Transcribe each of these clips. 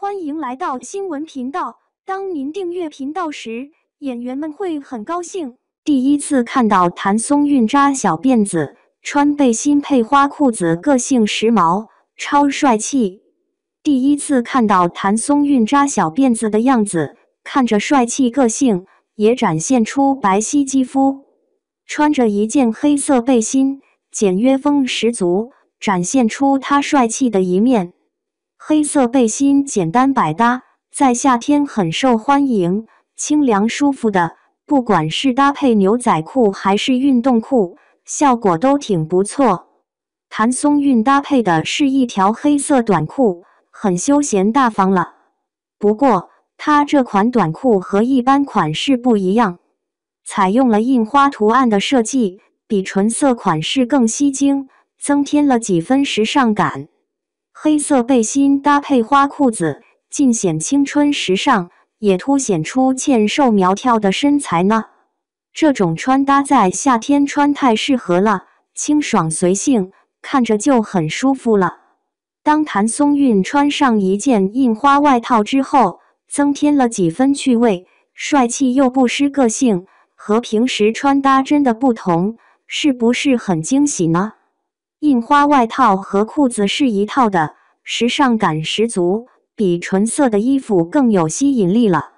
欢迎来到新闻频道。当您订阅频道时，演员们会很高兴。第一次看到谭松韵扎小辫子，穿背心配花裤子，个性时髦，超帅气。第一次看到谭松韵扎小辫子的样子，看着帅气，个性也展现出白皙肌肤。穿着一件黑色背心，简约风十足，展现出他帅气的一面。黑色背心简单百搭，在夏天很受欢迎，清凉舒服的。不管是搭配牛仔裤还是运动裤，效果都挺不错。谭松韵搭配的是一条黑色短裤，很休闲大方了。不过，它这款短裤和一般款式不一样，采用了印花图案的设计，比纯色款式更吸睛，增添了几分时尚感。黑色背心搭配花裤子，尽显青春时尚，也凸显出纤瘦苗条的身材呢。这种穿搭在夏天穿太适合了，清爽随性，看着就很舒服了。当谭松韵穿上一件印花外套之后，增添了几分趣味，帅气又不失个性，和平时穿搭真的不同，是不是很惊喜呢？印花外套和裤子是一套的，时尚感十足，比纯色的衣服更有吸引力了，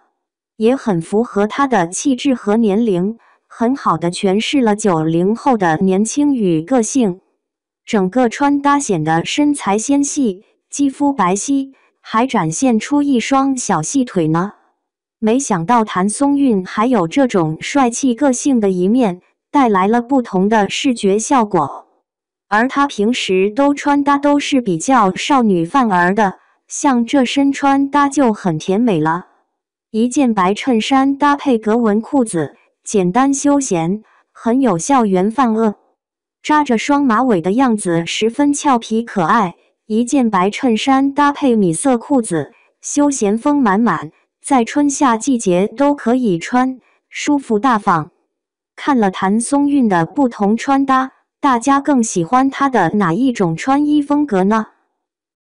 也很符合她的气质和年龄，很好的诠释了九零后的年轻与个性。整个穿搭显得身材纤细，肌肤白皙，还展现出一双小细腿呢。没想到谭松韵还有这种帅气个性的一面，带来了不同的视觉效果。而她平时都穿搭都是比较少女范儿的，像这身穿搭就很甜美了。一件白衬衫搭配格纹裤子，简单休闲，很有校园范儿。扎着双马尾的样子十分俏皮可爱。一件白衬衫搭配米色裤子，休闲风满满，在春夏季节都可以穿，舒服大方。看了谭松韵的不同穿搭。大家更喜欢他的哪一种穿衣风格呢？